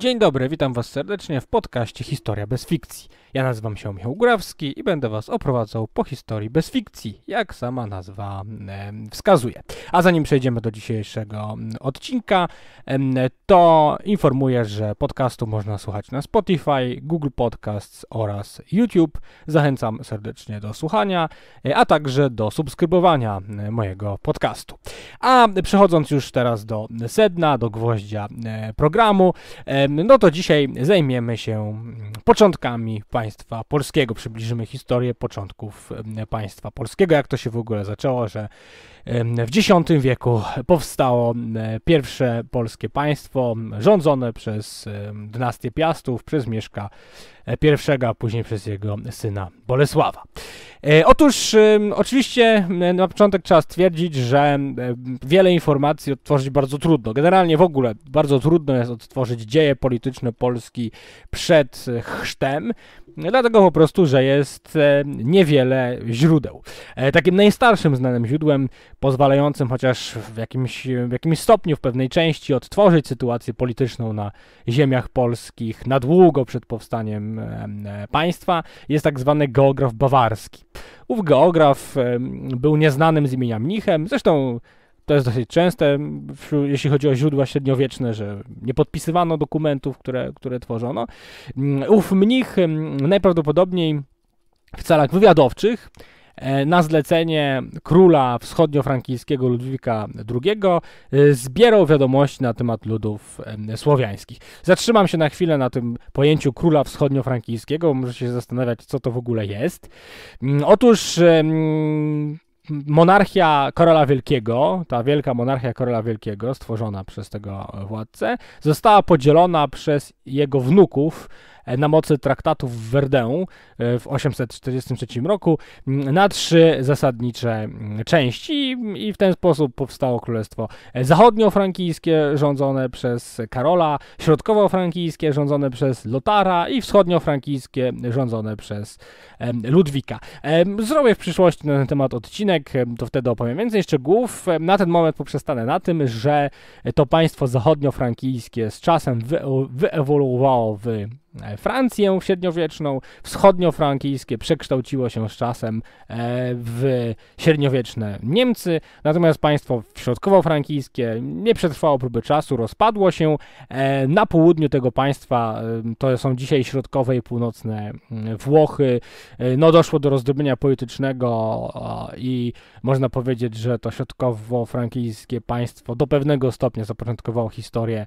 Dzień dobry, witam Was serdecznie w podcaście Historia bez fikcji. Ja nazywam się Michał Grawski i będę Was oprowadzał po historii bez fikcji, jak sama nazwa wskazuje. A zanim przejdziemy do dzisiejszego odcinka, to informuję, że podcastu można słuchać na Spotify, Google Podcasts oraz YouTube. Zachęcam serdecznie do słuchania, e, a także do subskrybowania mojego podcastu. A przechodząc już teraz do sedna, do gwoździa e, programu, no to dzisiaj zajmiemy się początkami państwa polskiego. Przybliżymy historię początków państwa polskiego, jak to się w ogóle zaczęło, że w X wieku powstało pierwsze polskie państwo rządzone przez dynastię Piastów, przez Mieszka E, pierwszego, a później przez jego syna Bolesława. E, otóż, oczywiście, na początek trzeba stwierdzić, że wiele informacji odtworzyć bardzo trudno. Generalnie w ogóle bardzo trudno jest odtworzyć dzieje polityczne Polski przed e, chrztem, dlatego po prostu, że jest niewiele źródeł. Takim najstarszym znanym źródłem, pozwalającym chociaż w jakimś, w jakimś stopniu, w pewnej części odtworzyć sytuację polityczną na ziemiach polskich na długo przed powstaniem państwa, jest tak zwany geograf bawarski. Ów geograf był nieznanym z imienia Mnichem, zresztą to jest dosyć częste, jeśli chodzi o źródła średniowieczne, że nie podpisywano dokumentów, które, które tworzono. Ów mnich najprawdopodobniej w celach wywiadowczych E, na zlecenie króla wschodniofrankijskiego Ludwika II e, zbierał wiadomości na temat ludów e, słowiańskich. Zatrzymam się na chwilę na tym pojęciu króla wschodniofrankijskiego, możecie się zastanawiać, co to w ogóle jest. Mm, otóż monarchia Korola Wielkiego, ta wielka monarchia Korola Wielkiego, stworzona przez tego władcę, została podzielona przez jego wnuków E, na mocy traktatów w Verdun e, w 843 roku mm, na trzy zasadnicze mm, części i w ten sposób powstało Królestwo Zachodniofrankijskie rządzone przez Karola, Środkowo-Frankijskie rządzone przez Lotara i wschodniofrankijskie rządzone przez Ludwika. Zrobię w przyszłości na ten temat odcinek, to wtedy opowiem więcej szczegółów. Na ten moment poprzestanę na tym, że to państwo zachodniofrankijskie z czasem wyewoluowało w E, Francję średniowieczną, wschodniofrankijskie przekształciło się z czasem e, w średniowieczne Niemcy, natomiast państwo środkowo-frankijskie nie przetrwało próby czasu, rozpadło się. E, na południu tego państwa to są dzisiaj środkowe i północne mm, Włochy. No doszło do rozdrobnienia politycznego i można powiedzieć, że to środkowo-frankijskie państwo do pewnego stopnia zapoczątkowało historię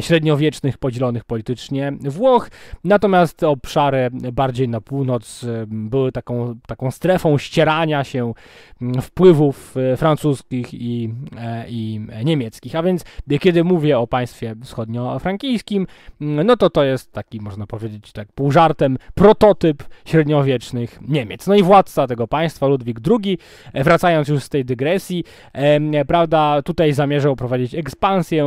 średniowiecznych podzielonych politycznie Włoch. Natomiast obszary bardziej na północ y, były taką, taką strefą ścierania się mm, wpływów y, francuskich i, e, i niemieckich. A więc y, kiedy mówię o państwie wschodniofrankijskim, mm, no to to jest taki, można powiedzieć tak pół żartem, prototyp średniowiecznych Niemiec. No i władca tego państwa, Ludwik II, e, wracając już z tej dygresji, e, prawda, tutaj zamierzał prowadzić ekspansję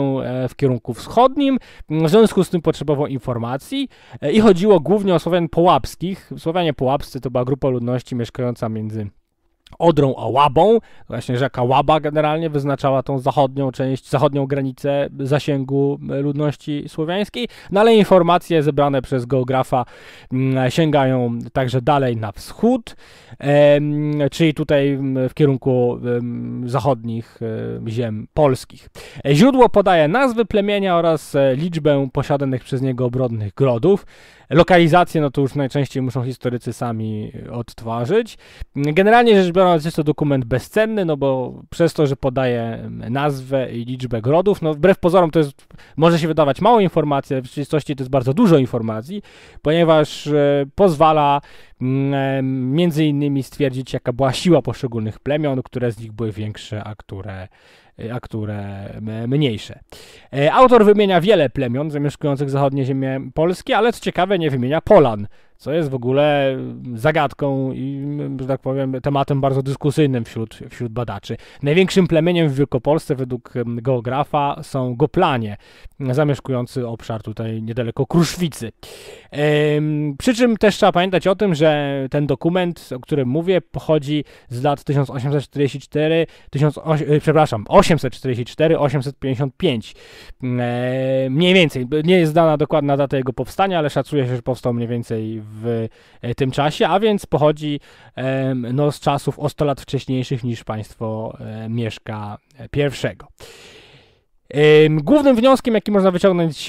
w kierunku wschodnim, w związku z tym potrzebował informacji, E, I chodziło głównie o Słowian połapskich. Słowianie połapscy to była grupa ludności mieszkająca między Odrą a Łabą. Właśnie rzeka Łaba generalnie wyznaczała tą zachodnią część, zachodnią granicę zasięgu ludności słowiańskiej, no ale informacje zebrane przez geografa mm, sięgają także dalej na wschód, czyli tutaj mm, w kierunku zachodnich ziem polskich. Źródło podaje nazwy plemienia oraz e, liczbę posiadanych przez niego obrodnych grodów. Lokalizację, no to już najczęściej muszą historycy sami odtwarzać. Generalnie rzecz biorąc, jest to dokument bezcenny, no bo przez to, że podaje nazwę i liczbę grodów, no wbrew pozorom to jest, może się wydawać mało informacji, ale w rzeczywistości to jest bardzo dużo informacji, ponieważ e, pozwala Mm, e, między innymi stwierdzić, jaka była siła poszczególnych plemion, które z nich były większe, a które, e, a które mniejsze. E, autor wymienia wiele plemion zamieszkujących zachodnie ziemie polskie, ale co ciekawe, nie wymienia Polan, co jest w ogóle zagadką i, że tak powiem, tematem bardzo dyskusyjnym wśród, wśród badaczy. Największym plemieniem w Wielkopolsce według geografa są Goplanie, zamieszkujący obszar tutaj niedaleko Kruszwicy. Przy czym też trzeba pamiętać o tym, że ten dokument, o którym mówię, pochodzi z lat 1844, 18, e, przepraszam, 844-855. E, mniej więcej, nie jest dana dokładna data jego powstania, ale szacuje się, że powstał mniej więcej w e, tym czasie, a więc pochodzi no, z czasów o 100 lat wcześniejszych niż państwo e, Mieszka e, I. Głównym wnioskiem, jaki można wyciągnąć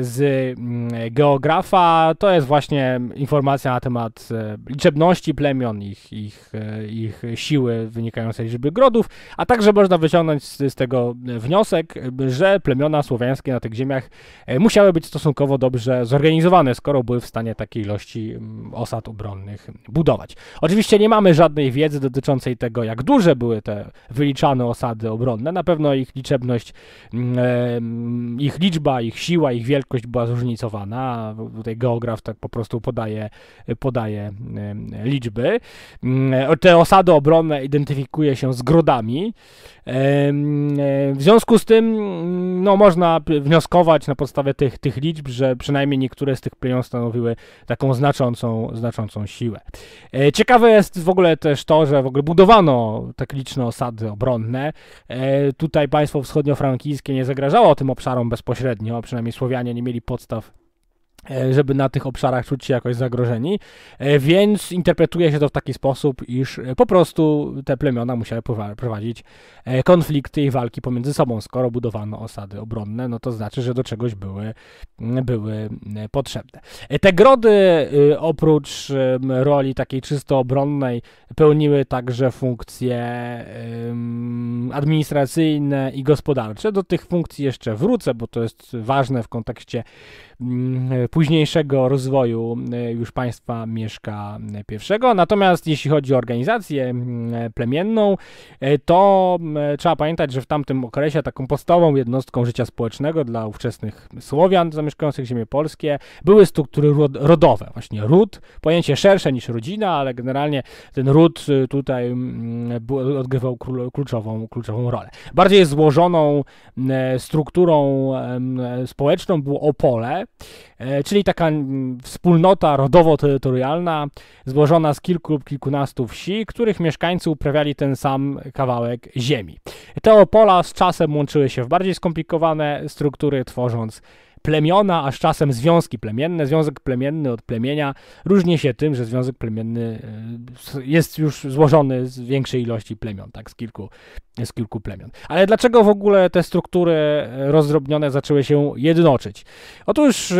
z mm, geografa, to jest właśnie informacja na temat e, liczebności plemion, ich, ich, e, ich siły wynikającej z liczby grodów, a także można wyciągnąć z, z tego wniosek, że plemiona słowiańskie na tych ziemiach e, musiały być stosunkowo dobrze zorganizowane, skoro były w stanie takiej ilości mm, osad obronnych budować. Oczywiście nie mamy żadnej wiedzy dotyczącej tego, jak duże były te wyliczane osady obronne, na pewno ich liczebność ich liczba, ich siła, ich wielkość była zróżnicowana. Tutaj geograf tak po prostu podaje, podaje liczby. Te osady obronne identyfikuje się z grodami. W związku z tym no, można wnioskować na podstawie tych, tych liczb, że przynajmniej niektóre z tych plemion stanowiły taką znaczącą, znaczącą siłę. E, ciekawe jest w ogóle też to, że w ogóle budowano tak liczne osady obronne. E, tutaj państwo wschodniofrankie flankijskie nie zagrażało tym obszarom bezpośrednio, przynajmniej Słowianie nie mieli podstaw E, żeby na tych obszarach czuć się jakoś zagrożeni, e, więc interpretuje się to w taki sposób, iż e, po prostu te plemiona musiały prowadzić konflikty i walki pomiędzy sobą. Skoro budowano osady obronne, no to znaczy, że do czegoś były, były potrzebne. Te grody oprócz roli takiej czysto obronnej pełniły także funkcje administracyjne i gospodarcze. Do tych funkcji jeszcze wrócę, bo to jest ważne w kontekście Mm, e, późniejszego rozwoju e, już państwa Mieszka I. Natomiast jeśli chodzi o organizację mm, plemienną, e, to mm, trzeba pamiętać, że w tamtym okresie taką podstawową jednostką życia społecznego dla ówczesnych Słowian zamieszkujących ziemię polskie były struktury rodowe, właśnie ród, pojęcie szersze niż rodzina, ale generalnie ten ród y, tutaj odgrywał kluczową, kluczową rolę. Bardziej złożoną strukturą społeczną było Opole, E, czyli taka mm, wspólnota rodowo-terytorialna złożona z kilku lub kilkunastu wsi, których mieszkańcy uprawiali ten sam kawałek ziemi. Te opola z czasem łączyły się w bardziej skomplikowane struktury, tworząc plemiona, aż czasem związki plemienne. Związek plemienny od plemienia różni się tym, że związek plemienny e, jest już złożony z większej ilości plemion, tak, z kilku, z kilku plemion. Ale dlaczego w ogóle te struktury rozdrobnione zaczęły się jednoczyć? Otóż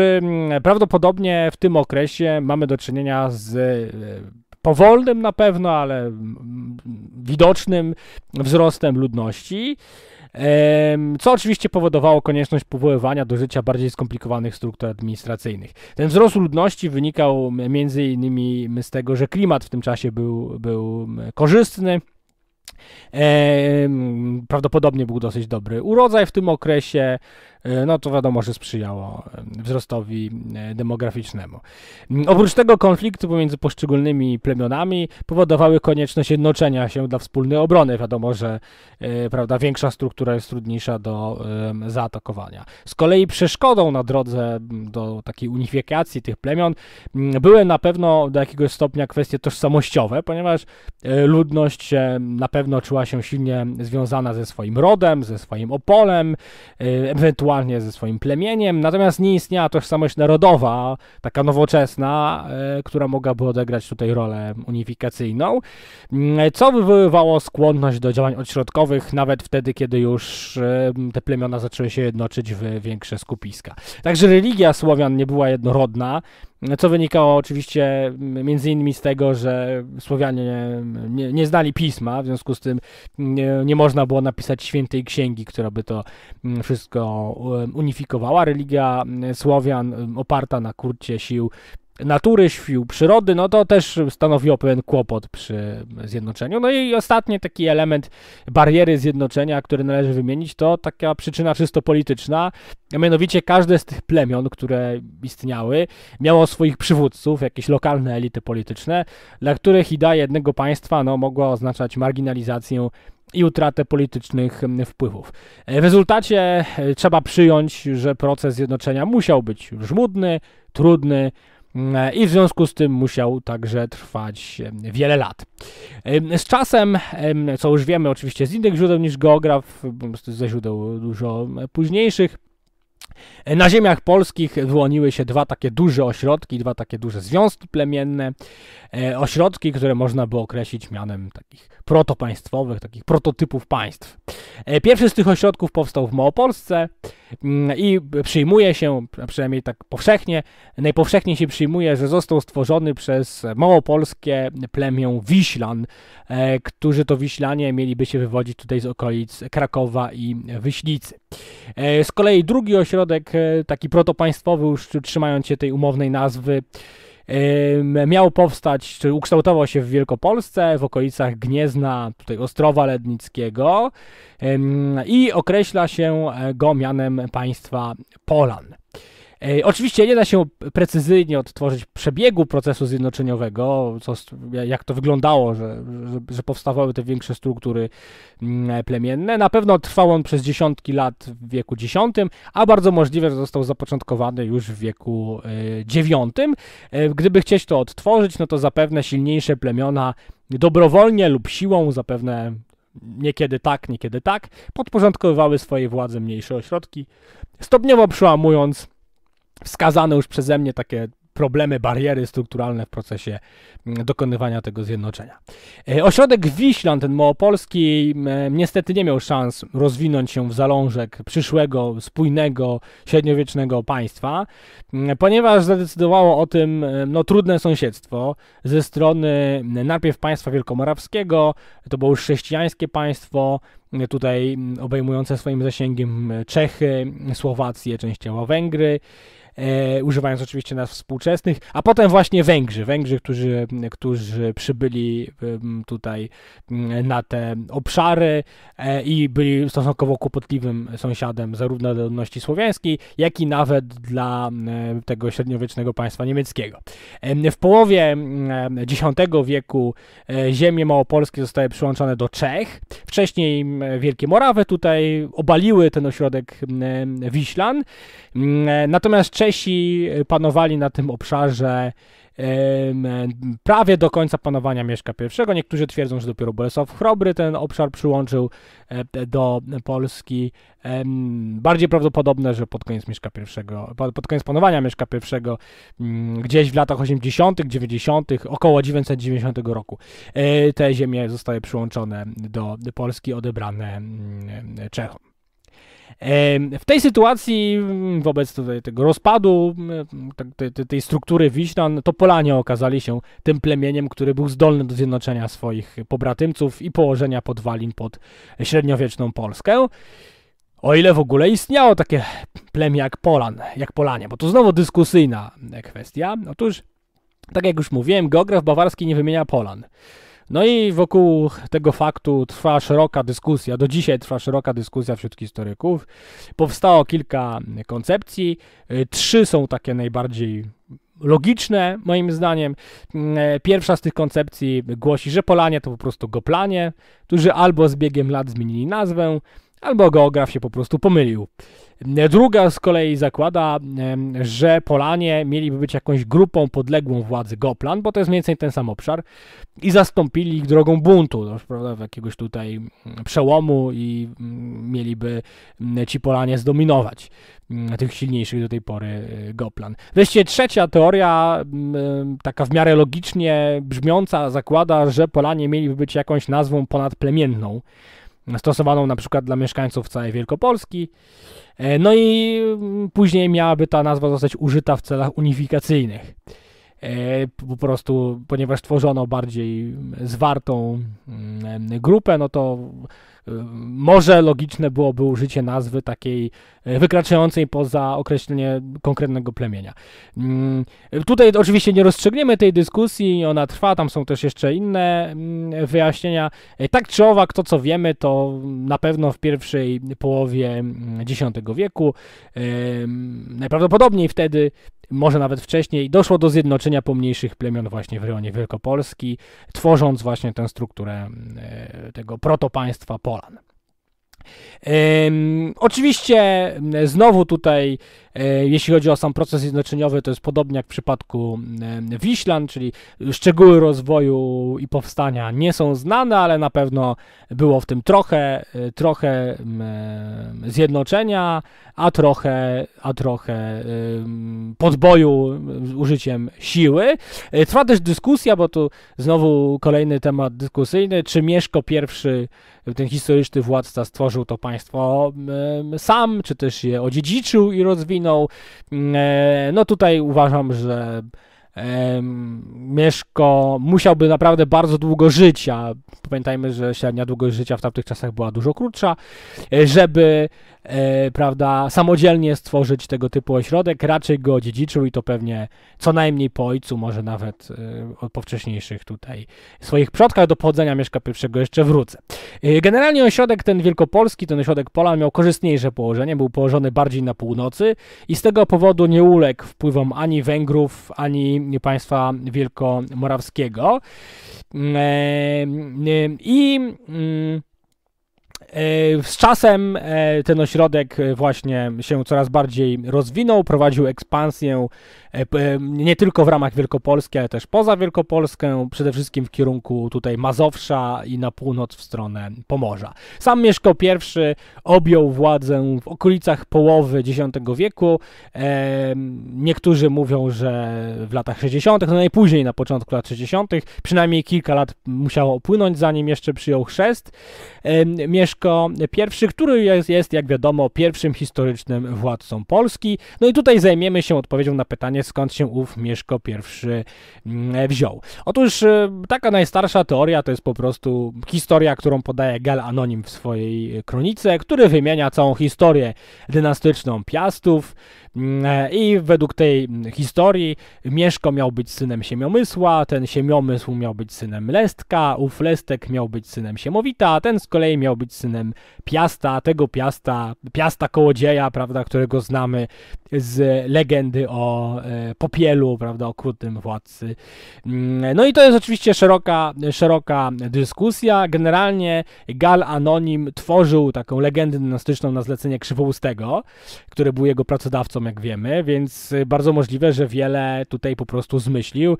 prawdopodobnie w tym okresie mamy do czynienia z e, powolnym na pewno, ale mm, widocznym wzrostem ludności co oczywiście powodowało konieczność powoływania do życia bardziej skomplikowanych struktur administracyjnych. Ten wzrost ludności wynikał między innymi z tego, że klimat w tym czasie był, był korzystny. prawdopodobnie był dosyć dobry urodzaj w tym okresie. E, no to wiadomo, że sprzyjało e, wzrostowi e, demograficznemu. Mm, oprócz tego konflikty pomiędzy poszczególnymi plemionami powodowały konieczność jednoczenia się dla wspólnej obrony. Wiadomo, że prawda, większa struktura jest trudniejsza do zaatakowania. Z kolei przeszkodą na drodze do takiej unifikacji tych plemion były na pewno do jakiegoś stopnia kwestie tożsamościowe, ponieważ ludność na pewno czuła się silnie związana ze swoim rodem, ze swoim opolem, ewentualnie ewentualnie ze swoim plemieniem, natomiast nie istniała tożsamość narodowa, taka nowoczesna, e, która mogłaby odegrać tutaj rolę unifikacyjną, e, co wywoływało skłonność do działań odśrodkowych, nawet wtedy, kiedy już e, te plemiona zaczęły się jednoczyć w większe skupiska. Także religia Słowian nie była jednorodna, no, co wynikało oczywiście między innymi z tego, że Słowianie nie, nie, nie znali pisma, w związku z tym nie, nie, można było napisać świętej księgi, która by to wszystko e, unifikowała. Religia Słowian oparta na kurcie sił natury, sił przyrody, no to też stanowiło pewien kłopot przy zjednoczeniu. No i ostatni taki element bariery zjednoczenia, który należy wymienić, to taka przyczyna czysto polityczna, a mianowicie każde z tych plemion, które istniały, miało swoich przywódców, jakieś lokalne elity polityczne, dla których idea jednego państwa no, mogła oznaczać marginalizację i utratę politycznych wpływów. E, w rezultacie e, trzeba przyjąć, że proces zjednoczenia musiał być żmudny, trudny, E, i w związku z tym musiał także trwać e, wiele lat. Z czasem, co już wiemy oczywiście z innych źródeł niż geograf, ze źródeł dużo e, późniejszych, na ziemiach polskich wyłoniły się dwa takie duże ośrodki, dwa takie duże związki plemienne. Ośrodki, które można by określić mianem takich protopaństwowych, takich prototypów państw. Pierwszy z tych ośrodków powstał w Małopolsce, Mm, I przyjmuje się, przynajmniej tak powszechnie, najpowszechniej się przyjmuje, że został stworzony przez małopolskie plemię Wiślan, e, którzy to Wiślanie mieliby się wywodzić tutaj z okolic Krakowa i Wyślicy. E, z kolei drugi ośrodek, e, taki protopaństwowy, już trzymając się tej umownej nazwy, miał powstać, czy ukształtował się w Wielkopolsce, w okolicach Gniezna, tutaj Ostrowa Lednickiego i określa się e, go mianem państwa Polan. Oczywiście nie da się precyzyjnie odtworzyć przebiegu procesu zjednoczeniowego, co, jak to wyglądało, że, że, że, powstawały te większe struktury mm, plemienne. Na pewno trwał on przez dziesiątki lat w wieku X, a bardzo możliwe, że został zapoczątkowany już w wieku e, IX. E, gdyby chcieć to odtworzyć, no to zapewne silniejsze plemiona dobrowolnie lub siłą, zapewne niekiedy tak, niekiedy tak, podporządkowywały swoje władze mniejsze ośrodki, stopniowo przełamując wskazane już przeze mnie takie problemy, bariery strukturalne w procesie mm, dokonywania tego zjednoczenia. E, ośrodek Wiślan, ten małopolski, niestety nie miał szans rozwinąć się w zalążek przyszłego, spójnego, średniowiecznego państwa, ponieważ zadecydowało o tym no, trudne sąsiedztwo ze strony najpierw państwa wielkomorawskiego, to było już chrześcijańskie państwo, tutaj obejmujące swoim zasięgiem Czechy, Słowację, częściowo Węgry, e, używając oczywiście nazw współczesnych, a potem właśnie Węgrzy, Węgrzy, którzy, którzy przybyli tutaj na te obszary e, i byli stosunkowo kłopotliwym sąsiadem zarówno dla ludności słowiańskiej, jak i nawet dla tego średniowiecznego państwa niemieckiego. W połowie X wieku e, ziemie małopolskie zostały przyłączone do Czech. Wcześniej Wielkie Morawy tutaj obaliły ten ośrodek Wiślan. Natomiast Czesi e, panowali na tym obszarze prawie do końca panowania Mieszka I. Niektórzy twierdzą, że dopiero Bolesław Chrobry ten obszar przyłączył e, do Polski. Bardziej prawdopodobne, że pod koniec Mieszka I, pod koniec panowania Mieszka I, mm, gdzieś w latach 80., 90., około 990 roku e, te ziemie zostały przyłączone do Polski, odebrane mm, Czechom. W tej sytuacji, mm, wobec tego rozpadu mm, tej struktury Wiślan, no to Polanie okazali się tym plemieniem, który był zdolny do zjednoczenia swoich pobratymców i położenia podwalin pod średniowieczną Polskę. O ile w ogóle istniało takie plemię jak Polan, jak Polanie, bo to znowu dyskusyjna kwestia. Otóż, tak jak już mówiłem, geograf bawarski nie wymienia Polan. No i wokół tego faktu trwa szeroka dyskusja, do dzisiaj trwa szeroka dyskusja wśród historyków. Powstało kilka koncepcji, y, trzy są takie najbardziej logiczne, moim zdaniem. Mm, e, pierwsza z tych koncepcji głosi, że Polanie to po prostu Goplanie, którzy albo z biegiem lat zmienili nazwę, albo geograf się po prostu pomylił. Druga z kolei zakłada, że Polanie mieliby być jakąś grupą podległą władzy Goplan, bo to jest mniej więcej ten sam obszar, i zastąpili ich drogą buntu, no, prawda, jakiegoś tutaj mm, przełomu i mm, mieliby mm, ci Polanie zdominować tych silniejszych do tej pory y, Goplan. Wreszcie trzecia teoria, taka w miarę logicznie brzmiąca, zakłada, że Polanie mieliby być jakąś nazwą ponadplemienną, stosowaną na przykład dla mieszkańców całej Wielkopolski. E, no i mm, później miałaby ta nazwa zostać użyta w celach unifikacyjnych. E, po prostu, ponieważ tworzono bardziej mm, zwartą mm, grupę, no to może logiczne byłoby użycie nazwy takiej e, wykraczającej poza określenie konkretnego plemienia. Mm, tutaj oczywiście nie rozstrzygniemy tej dyskusji, ona trwa, tam są też jeszcze inne mm, wyjaśnienia. E, tak czy owak, to co wiemy, to na pewno w pierwszej połowie X mm, wieku, e, najprawdopodobniej wtedy może nawet wcześniej, doszło do zjednoczenia pomniejszych plemion właśnie w rejonie Wielkopolski, tworząc właśnie tę strukturę tego protopaństwa po Ym, oczywiście, znowu tutaj, y, jeśli chodzi o sam proces jednoczeniowy, to jest podobnie jak w przypadku y, Wiślan, czyli szczegóły rozwoju i powstania nie są znane, ale na pewno było w tym trochę, y, trochę zjednoczenia, a trochę, a trochę podboju z użyciem siły. E, trwa też dyskusja, bo tu znowu kolejny temat dyskusyjny, czy Mieszko pierwszy ten historyczny władca stworzył to państwo mm, sam, czy też je odziedziczył i rozwinął. Mm, e, no tutaj uważam, że Mieszko musiałby naprawdę bardzo długo a pamiętajmy, że średnia długość życia w tamtych czasach była dużo krótsza, e, żeby E, prawda, samodzielnie stworzyć tego typu ośrodek, raczej go dziedziczył i to pewnie co najmniej po ojcu, może nawet e, od po wcześniejszych tutaj swoich przodkach do pochodzenia Mieszka I jeszcze wrócę. E, generalnie ośrodek ten wielkopolski, ten ośrodek Polan miał korzystniejsze położenie, był położony bardziej na północy i z tego powodu nie uległ wpływom ani Węgrów, ani państwa wielkomorawskiego. I... Mm, E, z czasem e, ten ośrodek e, właśnie się coraz bardziej rozwinął, prowadził ekspansję nie tylko w ramach Wielkopolski, ale też poza Wielkopolskę, przede wszystkim w kierunku tutaj Mazowsza i na północ w stronę Pomorza. Sam Mieszko I objął władzę w okolicach połowy X wieku. Niektórzy mówią, że w latach 60., no najpóźniej na początku lat 60., przynajmniej kilka lat musiało opłynąć, zanim jeszcze przyjął chrzest. Mieszko Mieszko I, który jest, jest, jak wiadomo, pierwszym historycznym władcą Polski. No i tutaj zajmiemy się odpowiedzią na pytanie, skąd się ów Mieszko I mm, wziął. Otóż e, taka najstarsza teoria to jest po prostu historia, którą podaje Gal Anonim w swojej e, kronice, który wymienia całą historię dynastyczną Piastów, Mm, e, I według tej historii Mieszko miał być synem Siemiomysła, ten Siemiomysł miał być synem Lestka, ów Lestek miał być synem Siemowita, a ten z kolei miał być synem Piasta, tego Piasta, Piasta Kołodzieja, prawda, którego znamy z legendy o e, Popielu, prawda, okrutnym władcy. Mm, no i to jest oczywiście szeroka, szeroka dyskusja. Generalnie Gal Anonim tworzył taką legendę dynastyczną na zlecenie Krzywoustego, który był jego pracodawcą jak wiemy, więc y, bardzo możliwe, że wiele tutaj po prostu zmyślił.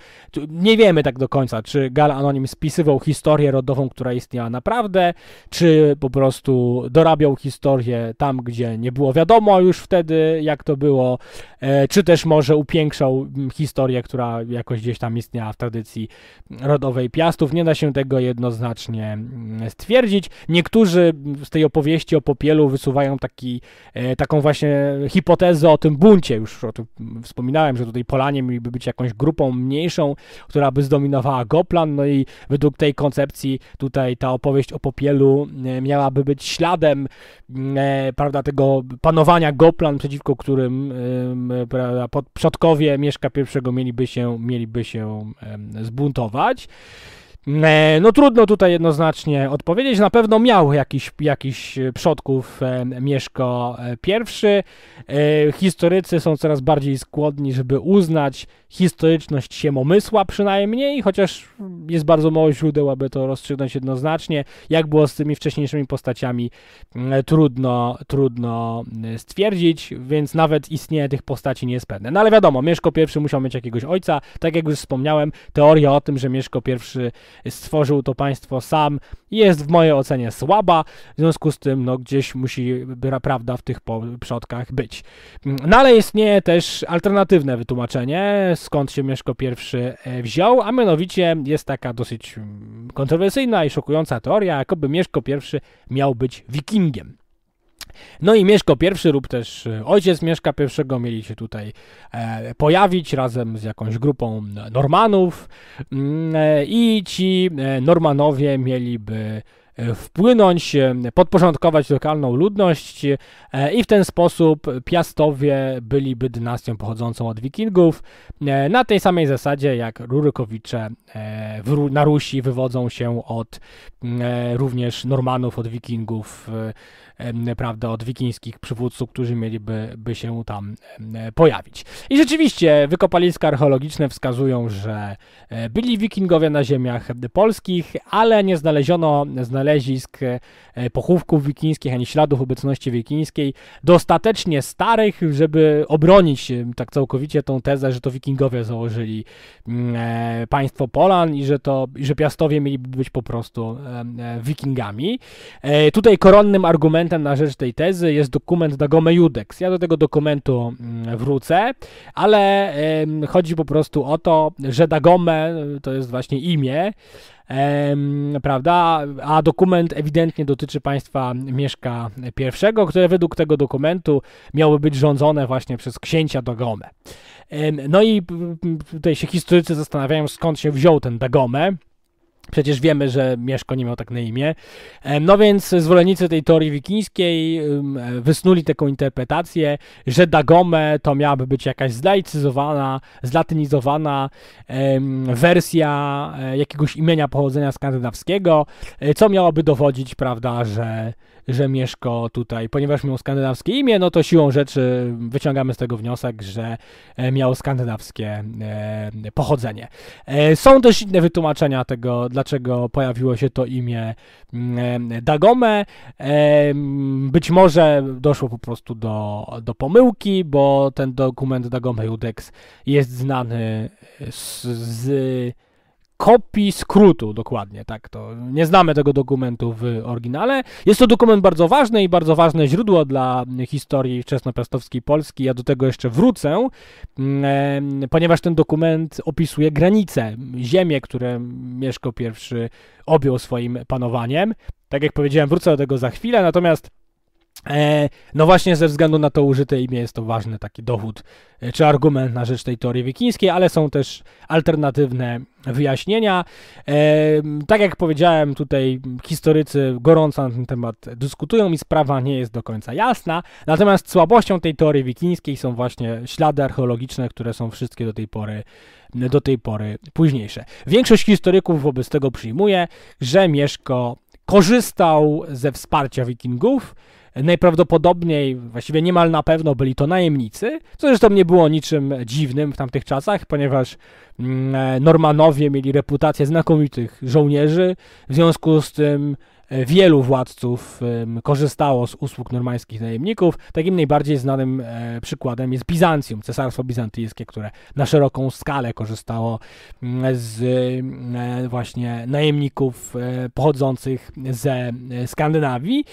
Nie wiemy tak do końca, czy Gal Anonim spisywał historię rodową, która istniała naprawdę, czy po prostu dorabiał historię tam, gdzie nie było wiadomo już wtedy, jak to było, e, czy też może upiększał historię, która jakoś gdzieś tam istniała w tradycji rodowej Piastów. Nie da się tego jednoznacznie stwierdzić. Niektórzy z tej opowieści o popielu wysuwają taki, e, taką właśnie hipotezę o tym, tym buncie. Już o tym wspominałem, że tutaj Polanie mieliby być jakąś grupą mniejszą, która by zdominowała Goplan, no i według tej koncepcji tutaj ta opowieść o popielu e, miałaby być śladem mm, e, prawda, tego panowania Goplan, przeciwko którym e, prawda, pod przodkowie Mieszka I mieliby się, mieliby się zbuntować. E, no trudno tutaj jednoznacznie odpowiedzieć. Na pewno miał jakiś, jakiś e, przodków e, Mieszko I. Historycy są coraz bardziej skłonni, żeby uznać historyczność Siemomysła przynajmniej, chociaż jest bardzo mało źródeł, aby to rozstrzygnąć jednoznacznie. Jak było z tymi wcześniejszymi postaciami, trudno, trudno stwierdzić, więc nawet istnienie tych postaci nie jest pewne. No ale wiadomo, Mieszko I musiał mieć jakiegoś ojca. Tak jak już wspomniałem, teoria o tym, że Mieszko I stworzył to państwo sam, jest w mojej ocenie słaba, w związku z tym no, gdzieś musi prawda w tych przodkach być. No ale istnieje też alternatywne wytłumaczenie, skąd się Mieszko I e, wziął, a mianowicie jest taka dosyć mm, kontrowersyjna i szokująca teoria, jakoby Mieszko I miał być wikingiem. No i Mieszko I lub też e, ojciec Mieszka I mieli się tutaj e, pojawić razem z jakąś grupą e, Normanów mm, i ci Normanowie mieliby wpłynąć, podporządkować lokalną ludność i w ten sposób Piastowie byliby dynastią pochodzącą od Wikingów na tej samej zasadzie jak Rurykowicze na Rusi wywodzą się od mm, również Normanów, od Wikingów prawda, od wikińskich przywódców, którzy mieliby by się tam pojawić. I rzeczywiście wykopaliska archeologiczne wskazują, że e, byli wikingowie na ziemiach polskich, ale nie znaleziono znalezisk e, pochówków wikińskich ani śladów obecności wikińskiej dostatecznie starych, żeby obronić tak całkowicie tą tezę, że to wikingowie założyli mm, e, państwo Polan i że to, że piastowie mieliby być po prostu wikingami. Tutaj koronnym argumentem na rzecz tej tezy jest dokument Dagome Judex. Ja do tego dokumentu mm, wrócę, ale chodzi po prostu o to, że Dagome to jest właśnie imię, prawda? A dokument ewidentnie dotyczy państwa Mieszka I, które według tego dokumentu miały być rządzone właśnie przez księcia Dagome. No i mm, tutaj się historycy zastanawiają, skąd się wziął ten Dagome. Przecież wiemy, że Mieszko nie miał tak na imię. E, no więc zwolennicy tej teorii wikińskiej e, wysnuli taką interpretację, że Dagome to miałaby być jakaś zlaicyzowana, zlatynizowana wersja e, jakiegoś imienia pochodzenia skandynawskiego, co miałoby dowodzić, prawda, że że Mieszko tutaj, ponieważ miał skandynawskie imię, no to siłą rzeczy wyciągamy z tego wniosek, że e, miał skandynawskie e, pochodzenie. E, są też inne wytłumaczenia tego, dlaczego pojawiło się to imię mm, Dagome. Być może doszło po prostu do, do pomyłki, bo ten dokument Dagome Judex jest znany z, z kopii skrótu, dokładnie, tak to. Nie znamy tego dokumentu w oryginale. Jest to dokument bardzo ważny i bardzo ważne źródło dla historii wczesnopiastowskiej Polski. Ja do tego jeszcze wrócę, mm, ponieważ ten dokument opisuje granice, ziemię, które Mieszko I objął swoim panowaniem. Tak jak powiedziałem, wrócę do tego za chwilę, natomiast E, no właśnie ze względu na to użyte imię jest to ważny taki dowód e, czy argument na rzecz tej teorii wikińskiej, ale są też alternatywne wyjaśnienia. E, tak jak powiedziałem, tutaj historycy gorąco na ten temat dyskutują i sprawa nie jest do końca jasna. Natomiast słabością tej teorii wikińskiej są właśnie ślady archeologiczne, które są wszystkie do tej pory do tej pory późniejsze. Większość historyków wobec tego przyjmuje, że Mieszko korzystał ze wsparcia wikingów, Najprawdopodobniej, właściwie niemal na pewno byli to najemnicy, co zresztą nie było niczym dziwnym w tamtych czasach, ponieważ mm, Normanowie mieli reputację znakomitych żołnierzy, w związku z tym wielu władców korzystało z usług normańskich najemników. Takim najbardziej znanym e, przykładem jest Bizancjum, Cesarstwo Bizantyjskie, które na szeroką skalę korzystało mm, z mm, e, właśnie najemników e, pochodzących ze Skandynawii.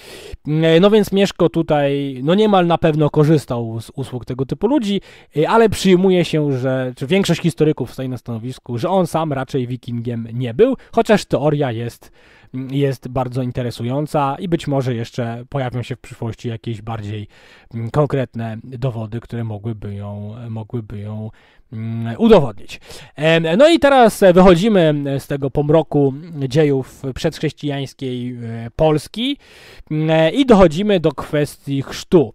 Mm, no więc Mieszko tutaj no niemal na pewno korzystał z usług tego typu ludzi, ale przyjmuje się, że czy większość historyków stoi na stanowisku, że on sam raczej wikingiem nie był, chociaż teoria jest jest bardzo interesująca i być może jeszcze pojawią się w przyszłości jakieś bardziej mm, konkretne dowody, które mogłyby ją, mogłyby ją mm, udowodnić. No i teraz wychodzimy z tego pomroku dziejów przedchrześcijańskiej e, Polski mm, i dochodzimy do kwestii chrztu.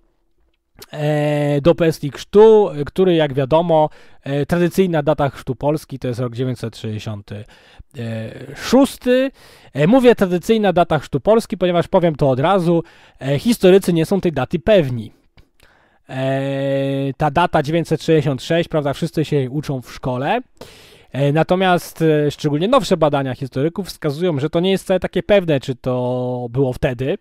E, do kwestii chrztu, który jak wiadomo, e, tradycyjna data chrztu Polski to jest rok 966. E, mówię tradycyjna data chrztu Polski, ponieważ powiem to od razu, historycy nie są tej daty pewni. Ta data 966, prawda, wszyscy się jej uczą w szkole. Natomiast szczególnie nowsze badania historyków wskazują, że to nie jest wcale takie pewne, czy to było wtedy,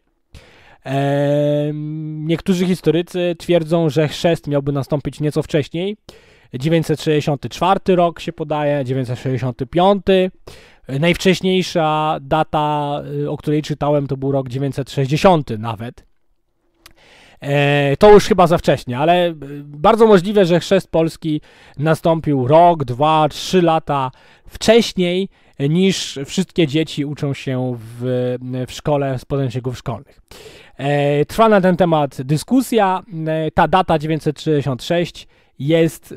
niektórzy historycy twierdzą, że chrzest miałby nastąpić nieco wcześniej. 964 rok się podaje, 965. Najwcześniejsza data, y, o której czytałem, to był rok 960 nawet. E, to już chyba za wcześnie, ale y, bardzo możliwe, że chrzest Polski nastąpił rok, dwa, trzy lata wcześniej niż wszystkie dzieci uczą się w, w szkole z podręczników szkolnych. E, trwa na ten temat dyskusja. E, ta data 966 jest e,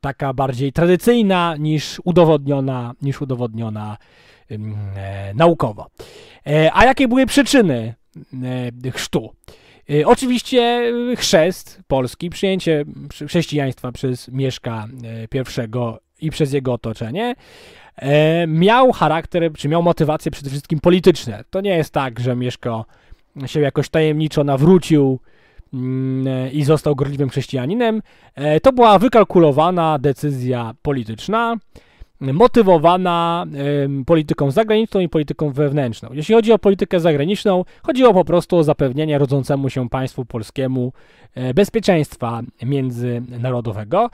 taka bardziej tradycyjna niż udowodniona, niż udowodniona naukowo. A jakie były przyczyny chrztu? Oczywiście chrzest Polski, przyjęcie chrześcijaństwa przez Mieszka I i przez jego otoczenie miał charakter, czy miał motywacje przede wszystkim polityczne. To nie jest tak, że Mieszko się jakoś tajemniczo nawrócił mm, i został gorliwym chrześcijaninem, e, to była wykalkulowana decyzja polityczna, motywowana polityką zagraniczną i polityką wewnętrzną. Jeśli chodzi o politykę zagraniczną, chodziło po prostu o zapewnienie rodzącemu się państwu polskiemu e, bezpieczeństwa międzynarodowego.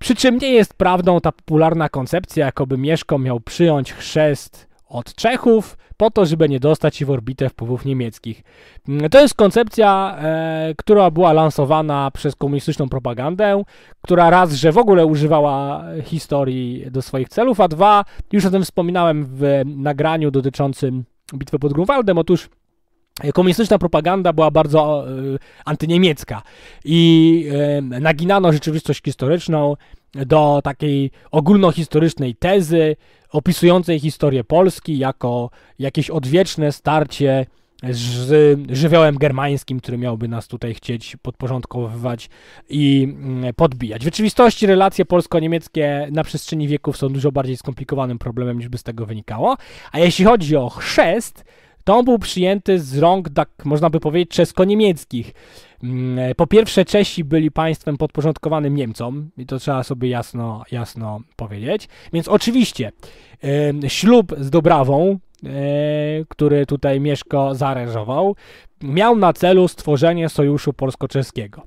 Przy czym nie jest prawdą ta popularna koncepcja, jakoby Mieszko miał przyjąć chrzest od Czechów, po to, żeby nie dostać się w orbitę wpływów niemieckich. Mm, to jest koncepcja, e, która była lansowana przez komunistyczną propagandę, która raz, że w ogóle używała historii do swoich celów, a dwa, już o tym wspominałem w nagraniu dotyczącym bitwy pod Grunwaldem, otóż e, Komunistyczna propaganda była bardzo e, antyniemiecka i e, naginano rzeczywistość historyczną, do takiej ogólnohistorycznej tezy opisującej historię Polski jako jakieś odwieczne starcie z żywiołem germańskim, który miałby nas tutaj chcieć podporządkowywać i mm, podbijać. W rzeczywistości relacje polsko-niemieckie na przestrzeni wieków są dużo bardziej skomplikowanym problemem, niż by z tego wynikało. A jeśli chodzi o chrzest, to on był przyjęty z rąk, tak można by powiedzieć, czesko-niemieckich. Mm, po pierwsze, Czesi byli państwem podporządkowanym Niemcom, i to trzeba sobie jasno, jasno powiedzieć. Więc oczywiście ślub z Dobrawą, e, który tutaj Mieszko zaaranżował, miał na celu stworzenie sojuszu polsko-czeskiego.